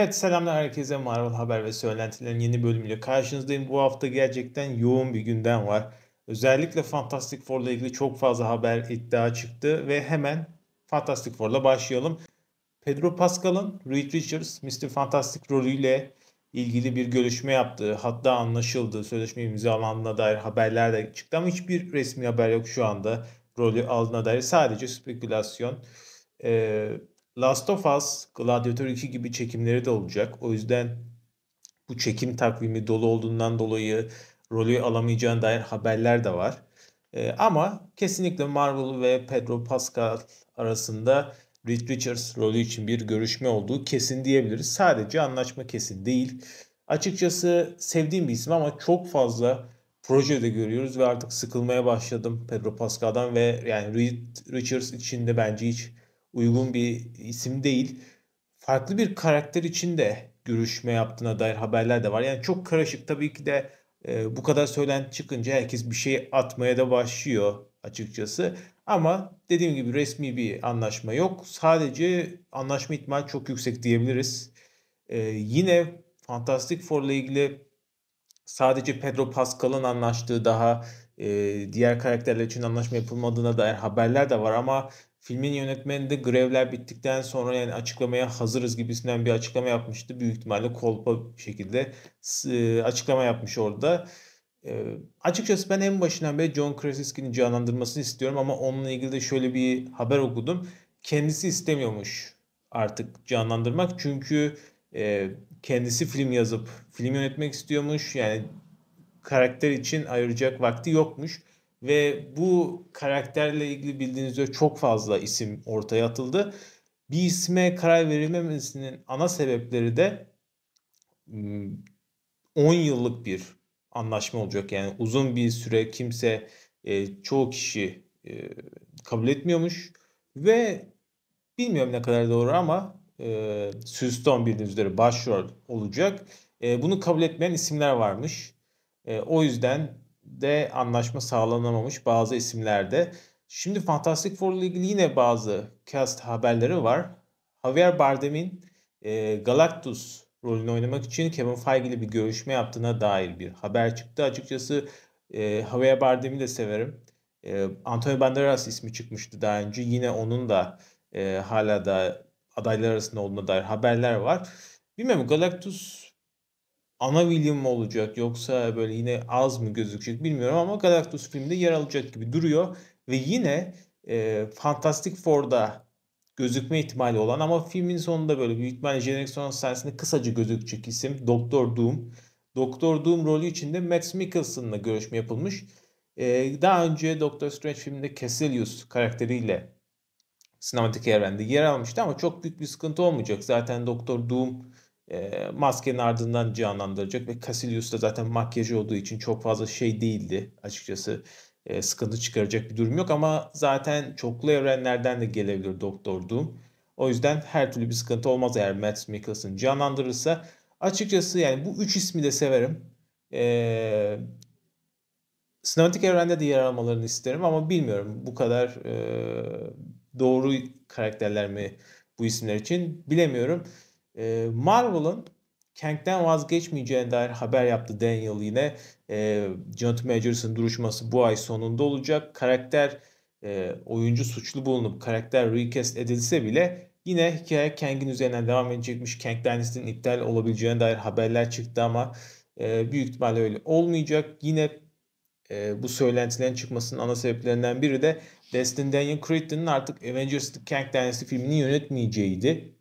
Evet selamlar herkese Marvel Haber ve Söylentilerin yeni bölümüyle karşınızdayım. Bu hafta gerçekten yoğun bir gündem var. Özellikle Fantastic Four ile ilgili çok fazla haber iddia çıktı ve hemen Fantastic Four ile başlayalım. Pedro Pascal'ın Reed Richards, Mr. Fantastic rolüyle ilgili bir görüşme yaptığı, hatta anlaşıldı, sözleşme imzalandığına dair haberler de çıktı ama hiçbir resmi haber yok şu anda rolü aldığına dair. Sadece spekülasyon. Ee, Last of Us, Gladiator 2 gibi çekimleri de olacak. O yüzden bu çekim takvimi dolu olduğundan dolayı rolü alamayacağına dair haberler de var. E, ama kesinlikle Marvel ve Pedro Pascal arasında Reed Richards rolü için bir görüşme olduğu kesin diyebiliriz. Sadece anlaşma kesin değil. Açıkçası sevdiğim bir isim ama çok fazla projede görüyoruz ve artık sıkılmaya başladım Pedro Pascal'dan ve yani Reed Richards için de bence hiç uygun bir isim değil. Farklı bir karakter için de görüşme yaptığına dair haberler de var. Yani çok karışık tabii ki de e, bu kadar söylen çıkınca herkes bir şey atmaya da başlıyor açıkçası. Ama dediğim gibi resmi bir anlaşma yok. Sadece anlaşma ihtimali çok yüksek diyebiliriz. E, yine Fantastic Four ile ilgili sadece Pedro Pascal'ın anlaştığı daha e, diğer karakterler için anlaşma yapılmadığına dair haberler de var ama filmin yönetmeni de grevler bittikten sonra yani açıklamaya hazırız gibisinden bir açıklama yapmıştı. Büyük ihtimalle kolpa şekilde e, açıklama yapmış orada. E, açıkçası ben en başından beri John Krasinski'nin canlandırmasını istiyorum ama onunla ilgili de şöyle bir haber okudum. Kendisi istemiyormuş artık canlandırmak çünkü e, kendisi film yazıp film yönetmek istiyormuş. Yani karakter için ayıracak vakti yokmuş ve bu karakterle ilgili bildiğinizde çok fazla isim ortaya atıldı. Bir isme karar verilmemesinin ana sebepleri de 10 hmm, yıllık bir anlaşma olacak. Yani uzun bir süre kimse e, çoğu kişi e, kabul etmiyormuş ve bilmiyorum ne kadar doğru ama e, Houston bildiğiniz üzere başrol olacak. E, bunu kabul etmeyen isimler varmış. E, o yüzden de anlaşma sağlanamamış bazı isimlerde. Şimdi Fantastic Four ile ilgili yine bazı cast haberleri var. Javier Bardem'in e, Galactus rolünü oynamak için Kevin Feige ile bir görüşme yaptığına dair bir haber çıktı. Açıkçası e, Javier Bardem'i de severim. E, Antonio Banderas ismi çıkmıştı daha önce. Yine onun da e, hala da adaylar arasında olduğuna dair haberler var. Bilmem Galactus ana William mı olacak yoksa böyle yine az mı gözükecek bilmiyorum ama Galactus filminde yer alacak gibi duruyor. Ve yine e, Fantastic Four'da gözükme ihtimali olan ama filmin sonunda böyle büyük ihtimalle jenerasyon sahnesinde kısaca gözükecek isim Doktor Doom. Doktor Doom rolü içinde Matt Mikkelsen'la görüşme yapılmış. Ee, daha önce Doctor Strange filminde Cassilius karakteriyle sinematik evrende yer almıştı ama çok büyük bir sıkıntı olmayacak. Zaten Doktor Doom e, maskenin ardından canlandıracak ve Casillius da zaten makyajı olduğu için çok fazla şey değildi açıkçası e, sıkıntı çıkaracak bir durum yok ama zaten çoklu evrenlerden de gelebilir Doktor Doom. O yüzden her türlü bir sıkıntı olmaz eğer Matt Mikkelsen canlandırırsa. Açıkçası yani bu üç ismi de severim. Ee, sinematik evrende de yer almalarını isterim ama bilmiyorum bu kadar e, doğru karakterler mi bu isimler için bilemiyorum. E, Marvel'ın Kang'den vazgeçmeyeceğine dair haber yaptı Daniel yine. E, Jonathan Majors'ın duruşması bu ay sonunda olacak. Karakter e, oyuncu suçlu bulunup karakter recast edilse bile yine hikaye Kang'in üzerinden devam edecekmiş. Kang Dynasty'nin iptal olabileceğine dair haberler çıktı ama e, büyük ihtimalle öyle olmayacak. Yine e, bu söylentilerin çıkmasının ana sebeplerinden biri de Destin Daniel Cretton'ın artık Avengers The Kang Dynasty filmini yönetmeyeceğiydi.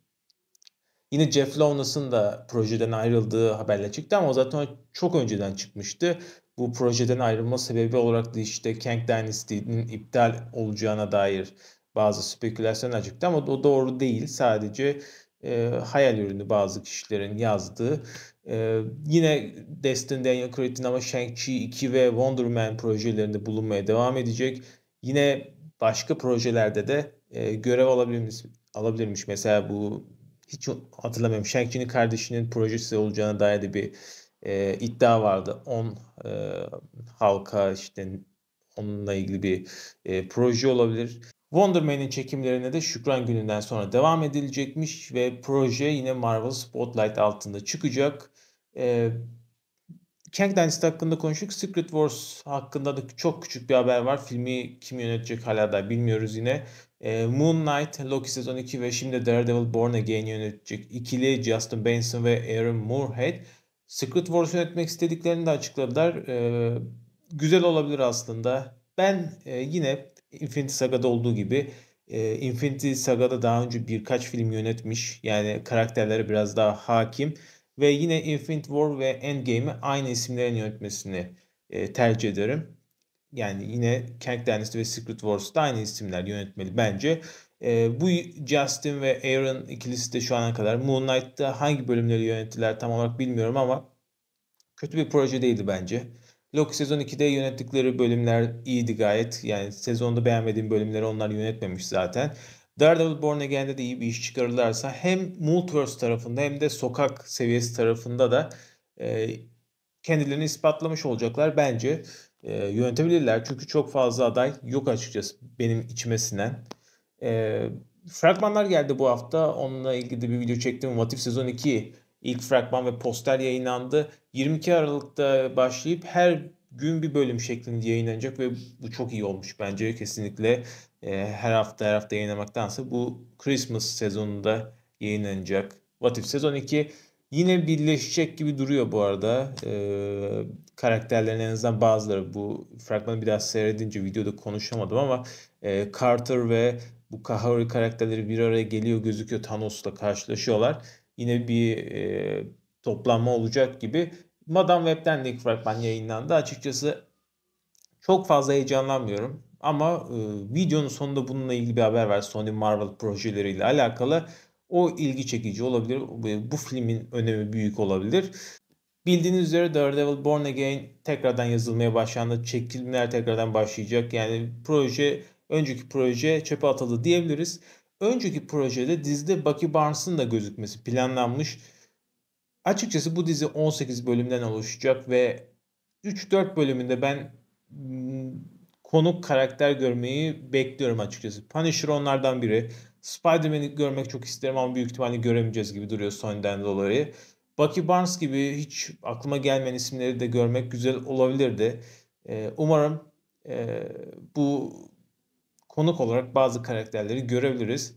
Yine Jeff Lownas'ın da projeden ayrıldığı haberle çıktı ama o zaten çok önceden çıkmıştı. Bu projeden ayrılma sebebi olarak da işte Kang Dynasty'nin iptal olacağına dair bazı spekülasyonlar çıktı ama o doğru değil. Sadece e, hayal ürünü bazı kişilerin yazdığı. E, yine Destin Daniel Cretton ama Shang-Chi 2 ve Wonder Man projelerinde bulunmaya devam edecek. Yine başka projelerde de e, görev alabilirmiş, alabilirmiş. Mesela bu hiç hatırlamıyorum. Shankçı'nın kardeşinin projesi olacağına dair de bir e, iddia vardı. 10 e, halka işte onunla ilgili bir e, proje olabilir. Wonder Man'in çekimlerine de Şükran gününden sonra devam edilecekmiş ve proje yine Marvel Spotlight altında çıkacak. E, Kang Dynasty hakkında konuştuk. Secret Wars hakkında da çok küçük bir haber var. Filmi kim yönetecek hala da bilmiyoruz yine. E, Moon Knight, Loki sezon 2 ve şimdi Daredevil Born Again yönetecek ikili Justin Benson ve Aaron Moorhead. Secret Wars yönetmek istediklerini de açıkladılar. E, güzel olabilir aslında. Ben e, yine Infinity Saga'da olduğu gibi e, Infinity Saga'da daha önce birkaç film yönetmiş. Yani karakterlere biraz daha hakim. Ve yine Infinite War ve Endgame'i aynı isimlerin yönetmesini e, tercih ederim yani yine Kang Dynasty ve Secret Wars'da aynı isimler yönetmeli bence. E, bu Justin ve Aaron ikilisi de şu ana kadar Moon Knight'ta hangi bölümleri yönettiler tam olarak bilmiyorum ama kötü bir proje değildi bence. Loki sezon 2'de yönettikleri bölümler iyiydi gayet. Yani sezonda beğenmediğim bölümleri onlar yönetmemiş zaten. Daredevil Born Again'de de iyi bir iş çıkarırlarsa hem Multiverse tarafında hem de sokak seviyesi tarafında da e, kendilerini ispatlamış olacaklar bence e, yönetebilirler. Çünkü çok fazla aday yok açıkçası benim içmesinden. sinen. E, fragmanlar geldi bu hafta. Onunla ilgili de bir video çektim. Motif Sezon 2 ilk fragman ve poster yayınlandı. 22 Aralık'ta başlayıp her gün bir bölüm şeklinde yayınlanacak ve bu çok iyi olmuş bence kesinlikle. E, her hafta her hafta yayınlamaktansa bu Christmas sezonunda yayınlanacak. What If sezon 2 Yine birleşecek gibi duruyor bu arada. Ee, karakterlerin en azından bazıları bu fragmanı daha seyredince videoda konuşamadım ama e, Carter ve bu Kahori karakterleri bir araya geliyor gözüküyor Thanos'la karşılaşıyorlar. Yine bir e, toplanma olacak gibi. Madame Web'den de ilk fragman yayınlandı. Açıkçası çok fazla heyecanlanmıyorum. Ama e, videonun sonunda bununla ilgili bir haber var. Sony Marvel projeleriyle alakalı. O ilgi çekici olabilir. Bu filmin önemi büyük olabilir. Bildiğiniz üzere Daredevil Born Again tekrardan yazılmaya başlandı. Çekimler tekrardan başlayacak. Yani proje, önceki proje çöpe atıldı diyebiliriz. Önceki projede dizide Bucky Barnes'ın da gözükmesi planlanmış. Açıkçası bu dizi 18 bölümden oluşacak ve 3-4 bölümünde ben hmm, konuk karakter görmeyi bekliyorum açıkçası. Punisher onlardan biri. Spider-Man'i görmek çok isterim ama büyük ihtimalle göremeyeceğiz gibi duruyor Sony'den dolayı. Bucky Barnes gibi hiç aklıma gelmeyen isimleri de görmek güzel olabilirdi. Ee, umarım e, bu konuk olarak bazı karakterleri görebiliriz.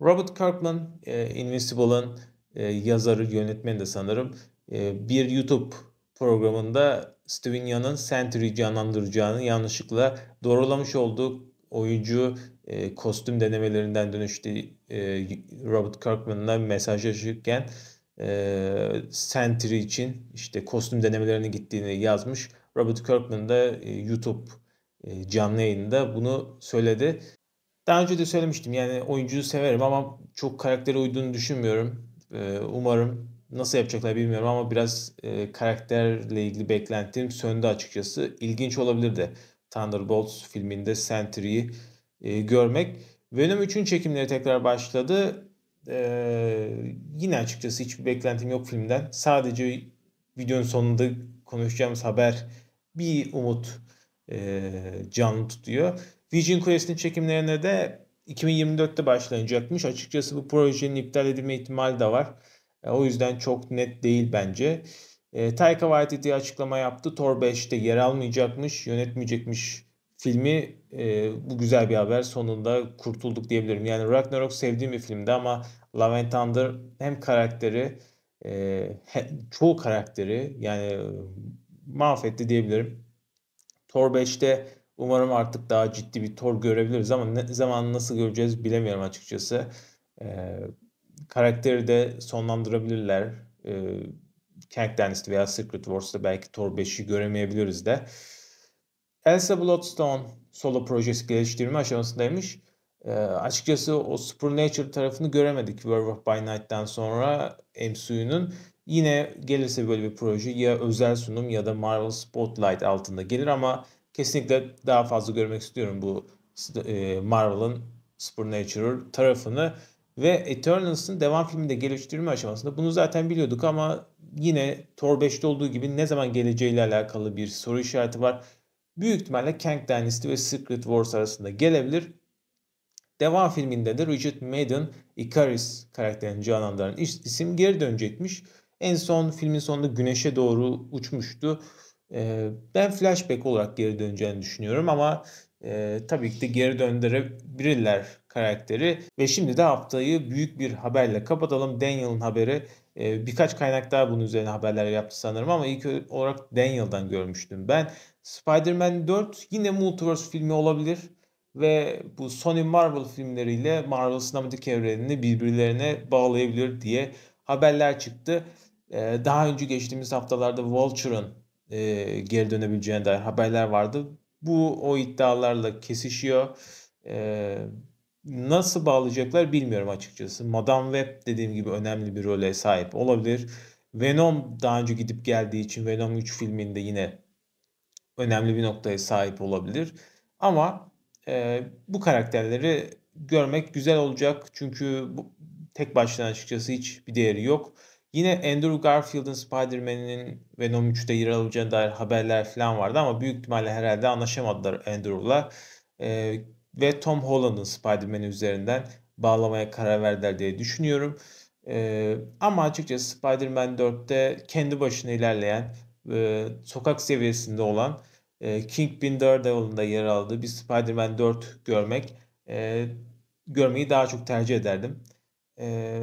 Robert Kirkman, e, Invincible'ın e, yazarı, yönetmeni de sanırım e, bir YouTube programında Steven Yeun'ın Sentry'i canlandıracağını yanlışlıkla doğrulamış olduğu oyuncu e, kostüm denemelerinden dönüştü e, Robert Kirkman'la mesajlaşırken e, Sentry için işte kostüm denemelerine gittiğini yazmış. Robert Kirkman da e, YouTube e, canlı yayında bunu söyledi. Daha önce de söylemiştim yani oyuncuyu severim ama çok karaktere uyduğunu düşünmüyorum. E, umarım nasıl yapacaklar bilmiyorum ama biraz e, karakterle ilgili beklentim söndü açıkçası. İlginç olabilir de. Thunderbolts filminde Sentry'yi e, görmek. Venom 3'ün çekimleri tekrar başladı. Ee, yine açıkçası hiçbir beklentim yok filmden. Sadece videonun sonunda konuşacağımız haber bir umut e, canlı tutuyor. Vision Quest'in çekimlerine de 2024'te başlanacakmış. Açıkçası bu projenin iptal edilme ihtimali de var. E, o yüzden çok net değil bence. E, Taika Waititi açıklama yaptı. Thor 5'te yer almayacakmış, yönetmeyecekmiş filmi. E, bu güzel bir haber. Sonunda kurtulduk diyebilirim. Yani Ragnarok sevdiğim bir filmdi ama Love and Thunder hem karakteri e, çoğu karakteri yani mahvetti diyebilirim. Thor 5'te umarım artık daha ciddi bir Thor görebiliriz ama ne zaman nasıl göreceğiz bilemiyorum açıkçası. E, karakteri de sonlandırabilirler. E, Kang Dynasty veya Secret Wars'ta belki Thor 5'i göremeyebiliriz de. Elsa Bloodstone solo projesi geliştirme aşamasındaymış. E, açıkçası o Supernature tarafını göremedik Werewolf by Night'ten sonra MCU'nun. Yine gelirse böyle bir proje ya özel sunum ya da Marvel Spotlight altında gelir ama kesinlikle daha fazla görmek istiyorum bu e, Marvel'ın Supernatural tarafını ve Eternals'ın devam filminde geliştirme aşamasında bunu zaten biliyorduk ama yine Tor 5'te olduğu gibi ne zaman geleceğiyle alakalı bir soru işareti var. Büyük ihtimalle Kang Dynasty ve Secret Wars arasında gelebilir. Devam filminde de Richard Madden, Icaris karakterini canlandıran isim geri dönecekmiş. En son filmin sonunda güneşe doğru uçmuştu. Ee, ben flashback olarak geri döneceğini düşünüyorum ama e, tabii ki de geri döndürebilirler karakteri. Ve şimdi de haftayı büyük bir haberle kapatalım. Daniel'ın haberi ee, birkaç kaynak daha bunun üzerine haberler yaptı sanırım ama ilk olarak Daniel'dan görmüştüm. Ben Spider-Man 4 yine Multiverse filmi olabilir ve bu Sony Marvel filmleriyle Marvel sinematik evrenini birbirlerine bağlayabilir diye haberler çıktı. Ee, daha önce geçtiğimiz haftalarda Vulture'ın e, geri dönebileceğine dair haberler vardı. Bu o iddialarla kesişiyor. Ee, nasıl bağlayacaklar bilmiyorum açıkçası. Madame Web dediğim gibi önemli bir role sahip olabilir. Venom daha önce gidip geldiği için Venom 3 filminde yine önemli bir noktaya sahip olabilir. Ama e, bu karakterleri görmek güzel olacak. Çünkü bu, tek başına açıkçası hiç bir değeri yok. Yine Andrew Garfield'ın Spider-Man'in Venom 3'te yer alacağına dair haberler falan vardı ama büyük ihtimalle herhalde anlaşamadılar Andrew'la. E, ve Tom Holland'ın Spider-Man'i üzerinden bağlamaya karar verdiler diye düşünüyorum. Ee, ama açıkçası Spider-Man 4'te kendi başına ilerleyen, e, sokak seviyesinde olan e, Kingpin Daredevil'ın da yer aldığı bir Spider-Man 4 görmek e, görmeyi daha çok tercih ederdim. E,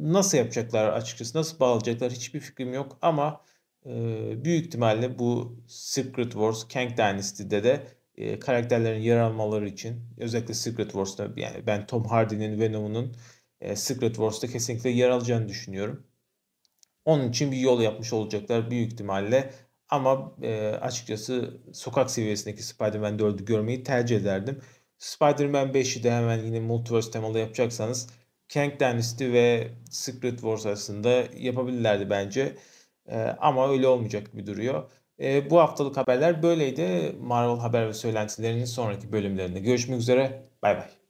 nasıl yapacaklar açıkçası, nasıl bağlayacaklar hiçbir fikrim yok ama e, büyük ihtimalle bu Secret Wars Kang Dynasty'de de e, karakterlerin yer almaları için özellikle Secret Wars'ta yani ben Tom Hardy'nin Venom'un e, Secret Wars'ta kesinlikle yer alacağını düşünüyorum. Onun için bir yol yapmış olacaklar büyük ihtimalle. Ama e, açıkçası sokak seviyesindeki Spider-Man 4'ü görmeyi tercih ederdim. Spider-Man 5'i de hemen yine multiverse temalı yapacaksanız Kang Dynasty ve Secret Wars arasında yapabilirlerdi bence. E, ama öyle olmayacak gibi duruyor. E, bu haftalık haberler böyleydi. Marvel haber ve söylentilerinin sonraki bölümlerinde görüşmek üzere. Bay bay.